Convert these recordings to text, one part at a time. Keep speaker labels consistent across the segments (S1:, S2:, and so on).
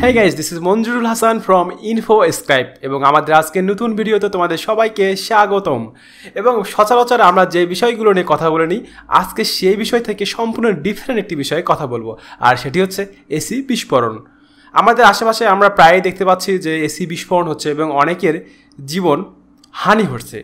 S1: হ্যাঁ guys this is Manjurul Hasan from Info Skype এবং আমাদের আজকের নতুন ভিডিওতে তোমাদের সবাইকে স্বাগতম এবং সচরাচর আমরা যে বিষয়গুলো নিয়ে কথা বলে নিই আজকে সেই বিষয় থেকে সম্পূর্ণ ডিফারেন্ট একটি বিষয়ে কথা বলবো আর সেটি হচ্ছে এসি বিস্ফোরণ আমাদের আশেপাশে আমরা প্রায়ই দেখতে পাচ্ছি যে এসি বিস্ফোরণ হচ্ছে এবং অনেকের জীবন হানি হচ্ছে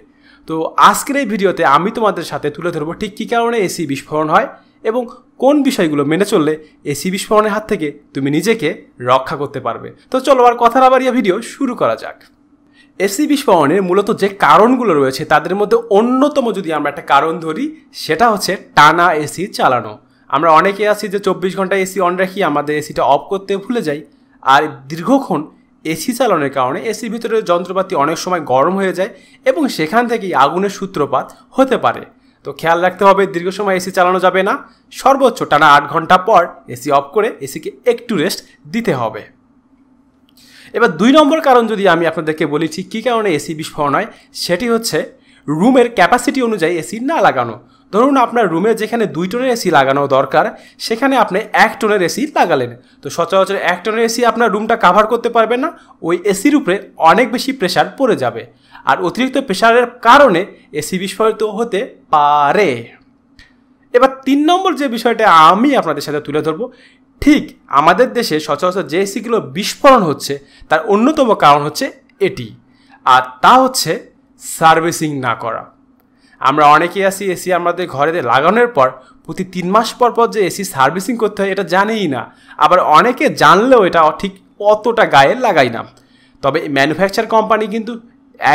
S1: তো আজকের এই ভিডিওতে আমি তোমাদের সাথে তুলে ধরবো ঠিক কী কারণে এসি বিস্ফোরণ হয় এবং কোন বিষয়গুলো মেনে চললে এসি বিস্ফোরণের হাত থেকে তুমি নিজেকে রক্ষা করতে পারবে তো চলো আর কথা না ভিডিও শুরু করা যাক এসি বিস্ফোরণের মূলত যে কারণগুলো রয়েছে তাদের মধ্যে অন্যতম যদি আমরা একটা কারণ ধরি সেটা হচ্ছে টানা এসি চালানো আমরা অনেকে আছি যে চব্বিশ ঘন্টা এসি অন রাখি আমাদের এসিটা অফ করতে ভুলে যাই আর দীর্ঘক্ষণ এসি চালানোর কারণে এসির ভিতরে যন্ত্রপাতি অনেক সময় গরম হয়ে যায় এবং সেখান থেকেই আগুনের সূত্রপাত হতে পারে তো খেয়াল রাখতে হবে দীর্ঘ সময় এসি চালানো যাবে না সর্বোচ্চ টানা আট ঘন্টা পর এসি অফ করে এসিকে একটু রেস্ট দিতে হবে এবার দুই নম্বর কারণ যদি আমি আপনাদেরকে বলি ঠিক কী কারণে এসি বিস্ফোরণ হয় সেটি হচ্ছে রুমের ক্যাপাসিটি অনুযায়ী এসি না লাগানো ধরুন আপনার রুমে যেখানে দুই টনের এসি লাগানো দরকার সেখানে আপনি এক টনের এসি লাগালেন তো সচরাচর এক টনের এসি আপনার রুমটা কাভার করতে পারবে না ওই এসির উপরে অনেক বেশি প্রেশার পড়ে যাবে আর অতিরিক্ত প্রেশারের কারণে এসি বিস্ফোরিত হতে পারে এবার তিন নম্বর যে বিষয়টা আমি আপনাদের সাথে তুলে ধরবো ঠিক আমাদের দেশে সচরাচর যে এসিগুলো বিস্ফোরণ হচ্ছে তার অন্যতম কারণ হচ্ছে এটি আর তা হচ্ছে সার্ভিসিং না করা আমরা অনেকেই আসি এসি আমাদের ঘরে লাগানোর পর প্রতি তিন মাস পর পর যে এসি সার্ভিসিং করতে হয় এটা জানেই না আবার অনেকে জানলেও এটা ঠিক অতটা গায়ে লাগাই না তবে ম্যানুফ্যাকচার কোম্পানি কিন্তু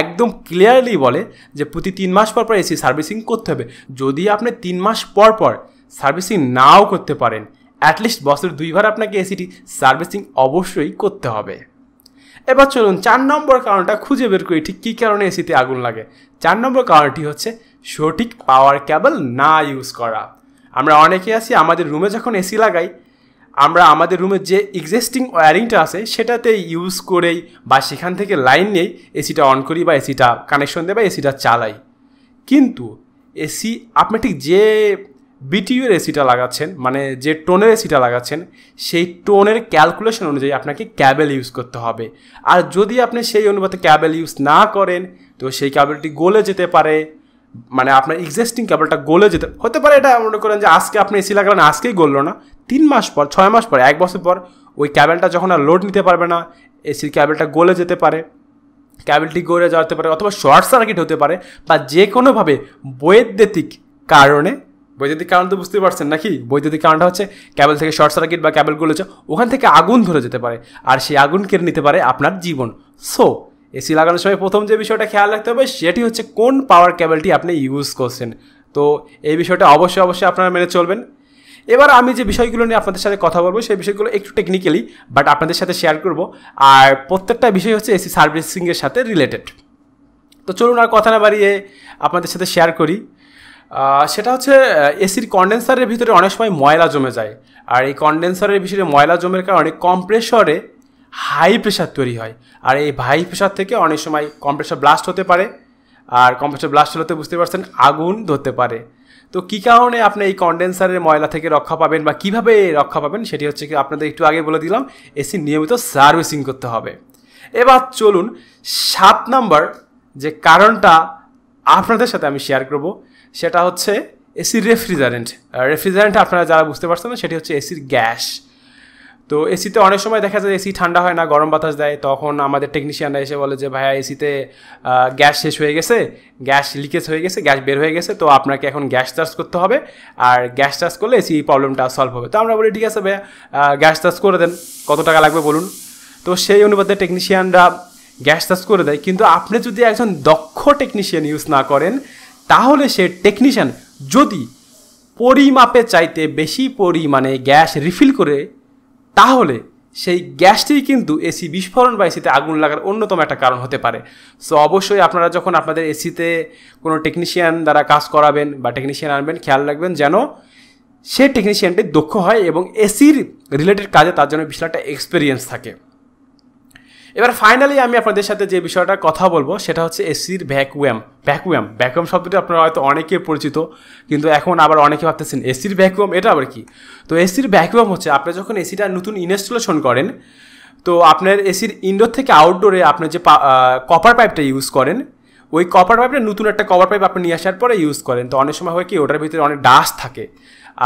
S1: একদম ক্লিয়ারলি বলে যে প্রতি তিন মাস পর পর এসি সার্ভিসিং করতে হবে যদি আপনি তিন মাস পর পর সার্ভিসিং নাও করতে পারেন অ্যাটলিস্ট বছরে দুইবার আপনাকে এসিটি সার্ভিসিং অবশ্যই করতে হবে এবার চলুন চার নম্বর কারণটা খুঁজে বের করি ঠিক কী কারণে এসিতে আগুন লাগে চার নম্বর কারণটি হচ্ছে সঠিক পাওয়ার কেবল না ইউজ করা আমরা অনেকে আছি আমাদের রুমে যখন এসি লাগাই আমরা আমাদের রুমের যে এক্সিস্টিং ওয়ারিংটা আছে সেটাতে ইউজ করেই বা সেখান থেকে লাইন নিয়েই এসিটা অন করি বা এসিটা কানেকশন দেয় বা এসিটা চালাই কিন্তু এসি আপনি ঠিক যে বিটিউর এসিটা লাগাচ্ছেন মানে যে টোনের এসিটা লাগাচ্ছেন সেই টোনের ক্যালকুলেশন অনুযায়ী আপনাকে ক্যাবেল ইউজ করতে হবে আর যদি আপনি সেই অনুপাতে ক্যাবেল ইউজ না করেন তো সেই ক্যাবেলটি গলে যেতে পারে মানে আপনার এক্সিস্টিং ক্যাবেলটা গলে যেতে হতে পারে এটা মনে করেন যে আজকে আপনি এসি লাগালেন আজকেই গলল না তিন মাস পর ছয় মাস পর এক বছর পর ওই ক্যাবেলটা যখন আর লোড নিতে পারবে না এসির ক্যাবেলটা গলে যেতে পারে ক্যাবেলটি গড়ে যাওয়াতে পারে অথবা শর্ট সার্কিট হতে পারে বা যে কোনোভাবে বৈদ্যুতিক কারণে বৈদ্যুতিক কারণ তো বুঝতেই পারছেন নাকি বৈদ্যুতিক কারণটা হচ্ছে ক্যাবেল থেকে শর্ট সার্কিট বা ক্যাবেল গলেছে ওখান থেকে আগুন ধরে যেতে পারে আর সেই আগুন কেড়ে নিতে পারে আপনার জীবন সো এসি লাগানোর সময় প্রথম যে বিষয়টা খেয়াল রাখতে হবে সেটি হচ্ছে কোন পাওয়ার ক্যাবেলটি আপনি ইউজ করছেন তো এই বিষয়টা অবশ্যই অবশ্যই আপনারা মেনে চলবেন এবার আমি যে বিষয়গুলো নিয়ে আপনাদের সাথে কথা বলবো সেই বিষয়গুলো একটু টেকনিক্যালি বাট আপনাদের সাথে শেয়ার করব আর প্রত্যেকটা বিষয় হচ্ছে এসি সার্ভিসিংয়ের সাথে রিলেটেড তো চলুন আর কথা না বাড়িয়ে আপনাদের সাথে শেয়ার করি সেটা হচ্ছে এসির কন্ডেন্সারের ভিতরে অনেক সময় ময়লা জমে যায় আর এই কন্ডেন্সারের ভিতরে ময়লা জমের কারণে কম্প্রেসরে হাই প্রেশার তৈরি হয় আর এই হাই প্রেশার থেকে অনেক সময় কম্প্রেসার ব্লাস্ট হতে পারে আর কম্প্রেসার ব্লাস্ট হলে তো বুঝতে পারছেন আগুন ধরতে পারে তো কী কারণে আপনি এই কন্ডেন্সারের ময়লা থেকে রক্ষা পাবেন বা কিভাবে রক্ষা পাবেন সেটি হচ্ছে কি আপনাদের একটু আগে বলে দিলাম এসি নিয়মিত সার্ভিসিং করতে হবে এবার চলুন সাত নাম্বার যে কারণটা আপনাদের সাথে আমি শেয়ার করব সেটা হচ্ছে এসির রেফ্রিজারেন্ট রেফ্রিজারেন্ট আপনারা যারা বুঝতে পারছেন না সেটি হচ্ছে এসির গ্যাস তো এসিতে অনেক সময় দেখা যায় এসি ঠান্ডা হয় না গরম বাতাস দেয় তখন আমাদের টেকনিশিয়ানরা এসে বলে যে ভাইয়া এসিতে গ্যাস শেষ হয়ে গেছে গ্যাস লিকেজ হয়ে গেছে গ্যাস বের হয়ে গেছে তো আপনাকে এখন গ্যাস চার্জ করতে হবে আর গ্যাস চার্জ করলে এসি প্রবলেমটা সলভ হবে তো আমরা বলি ঠিক আছে ভাইয়া গ্যাস চার্জ করে দেন কত টাকা লাগবে বলুন তো সেই অনুপাতে টেকনিশিয়ানরা গ্যাস চার্জ করে দেয় কিন্তু আপনি যদি একজন দক্ষ টেকনিশিয়ান ইউজ না করেন তাহলে সে টেকনিশিয়ান যদি পরিমাপে চাইতে বেশি পরিমাণে গ্যাস রিফিল করে তাহলে সেই গ্যাসটি কিন্তু এসি বিস্ফোরণ বা এসিতে আগুন লাগার অন্যতম একটা কারণ হতে পারে সো অবশ্যই আপনারা যখন আপনাদের এসিতে কোনো টেকনিশিয়ান দ্বারা কাজ করাবেন বা টেকনিশিয়ান আনবেন খেয়াল রাখবেন যেন সে টেকনিশিয়ানটি দক্ষ হয় এবং এসির রিলেটেড কাজে তার জন্য বিশাল একটা এক্সপিরিয়েন্স থাকে এবার ফাইনালি আমি আপনাদের সাথে যে বিষয়টা কথা বলবো সেটা হচ্ছে এসির ভ্যাকুয়াম ভ্যাকুয়াম ভ্যাকুয়াম শব্দটি আপনারা হয়তো অনেকে পরিচিত কিন্তু এখন আবার অনেকে ভাবতেছেন এসির ভ্যাকুয়াম এটা আবার কি তো এসির ভ্যাকুয়াম হচ্ছে আপনি যখন এসিটা নতুন ইনস্টলেশন করেন তো আপনার এসির ইনডোর থেকে আউটডোরে আপনি যে কপার পাইপটা ইউজ করেন ওই কপার পাইপটা নতুন একটা কপার পাইপ আপনি নিয়ে আসার পরে ইউজ করেন তো অনেক সময় হয় কি ওটার ভিতরে অনেক ডাস্ট থাকে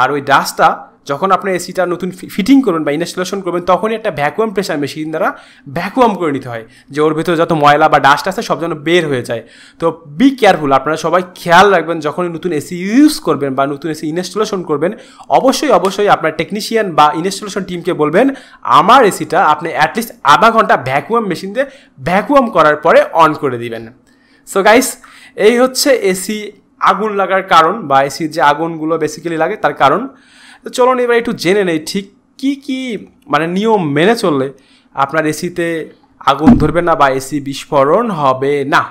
S1: আর ওই ডাস্টটা যখন আপনার এসিটা নতুন ফিটিং করবেন বা ইনস্টলেশন করবেন তখনই একটা ভ্যাকুয়াম প্রেশার মেশিন দ্বারা ভ্যাকুয়াম করে নিতে হয় যে ওর ভেতরে যত ময়লা বা ডাস্ট আছে সব যেন বের হয়ে যায় তো বি কেয়ারফুল আপনারা সবাই খেয়াল রাখবেন যখন নতুন এসি ইউজ করবেন বা নতুন এসি ইনস্টলেশন করবেন অবশ্যই অবশ্যই আপনার টেকনিশিয়ান বা ইনস্টলেশন টিমকে বলবেন আমার এসিটা আপনি অ্যাটলিস্ট আধা ঘন্টা ভ্যাকুয়াম মেশিন দিয়ে ভ্যাকুয়াম করার পরে অন করে দিবেন সো গাইস এই হচ্ছে এসি আগুন লাগার কারণ বা এসির যে আগুনগুলো বেসিক্যালি লাগে তার কারণ তো চলুন এবার একটু জেনে নেই ঠিক কি কি মানে নিয়ম মেনে চললে আপনার এসিতে আগুন ধরবে না বা এসি বিস্ফোরণ হবে না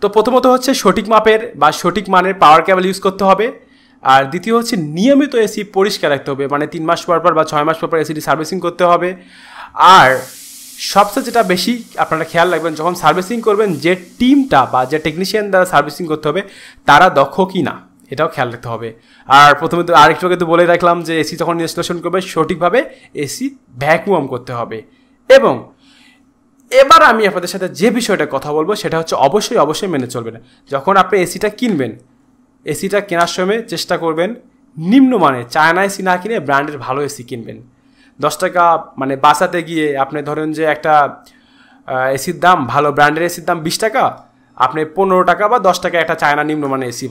S1: তো প্রথমত হচ্ছে সঠিক মাপের বা সঠিক মানের পাওয়ার কেবল ইউজ করতে হবে আর দ্বিতীয় হচ্ছে নিয়মিত এসি পরিষ্কার রাখতে হবে মানে তিন মাস পর পর বা ছয় মাস পর পর এসিটি সার্ভিসিং করতে হবে আর সবচেয়ে যেটা বেশি আপনারা খেয়াল রাখবেন যখন সার্ভিসিং করবেন যে টিমটা বা যে টেকনিশিয়ান দ্বারা সার্ভিসিং করতে হবে তারা দক্ষ কি না এটাও খেয়াল রাখতে হবে আর প্রথমে তো আরেকটু আগে তো বলে রাখলাম যে এসি যখন ইনস্টলেশন করবে সঠিকভাবে এসি ভ্যাকুয়াম করতে হবে এবং এবার আমি আপনাদের সাথে যে বিষয়টা কথা বলবো সেটা হচ্ছে অবশ্যই অবশ্যই মেনে চলবেন যখন আপনি এসিটা কিনবেন এসিটা কেনার সময় চেষ্টা করবেন নিম্নমানের চায়না এসি না কিনে ব্র্যান্ডের ভালো এসি কিনবেন দশ টাকা মানে বাঁচাতে গিয়ে আপনি ধরেন যে একটা এসির দাম ভালো ব্র্যান্ডের এসির দাম বিশ টাকা আপনি পনেরো টাকা বা দশ টাকা একটা চায়না নিম্নমানের এসি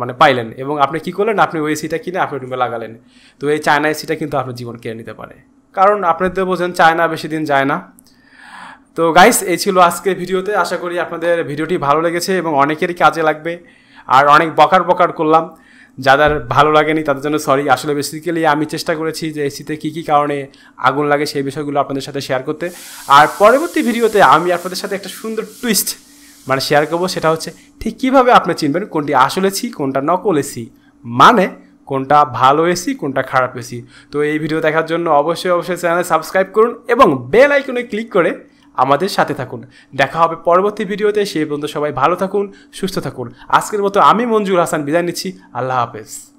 S1: মানে পাইলেন এবং আপনি কী করলেন আপনি ওই এসিটা কিনে আপনি রুমে লাগালেন তো এই চায়না এসিটা কিন্তু আপনার জীবন কেড়ে নিতে পারে কারণ আপনি তো বোঝেন চায়না বেশি দিন যায় না তো গাইস এই ছিল আজকের ভিডিওতে আশা করি আপনাদের ভিডিওটি ভালো লেগেছে এবং অনেকেরই কাজে লাগবে আর অনেক বকার বকার করলাম যাদের ভালো লাগেনি তাদের জন্য সরি আসলে বেসিক্যালি আমি চেষ্টা করেছি যে এসিতে কী কী কারণে আগুন লাগে সেই বিষয়গুলো আপনাদের সাথে শেয়ার করতে আর পরবর্তী ভিডিওতে আমি আপনাদের সাথে একটা সুন্দর টুইস্ট মানে শেয়ার করবো সেটা হচ্ছে ঠিক কীভাবে আপনি চিনবেন কোনটি আসলে সি কোনটা নকল এসি মানে কোনটা ভালো এসি কোনটা খারাপ এসি তো এই ভিডিও দেখার জন্য অবশ্যই অবশ্যই চ্যানেল সাবস্ক্রাইব করুন এবং বেল আইকনে ক্লিক করে আমাদের সাথে থাকুন দেখা হবে পরবর্তী ভিডিওতে সেই পর্যন্ত সবাই ভালো থাকুন সুস্থ থাকুন আজকের মতো আমি মঞ্জুর হাসান বিদায় নিচ্ছি আল্লাহ হাফেজ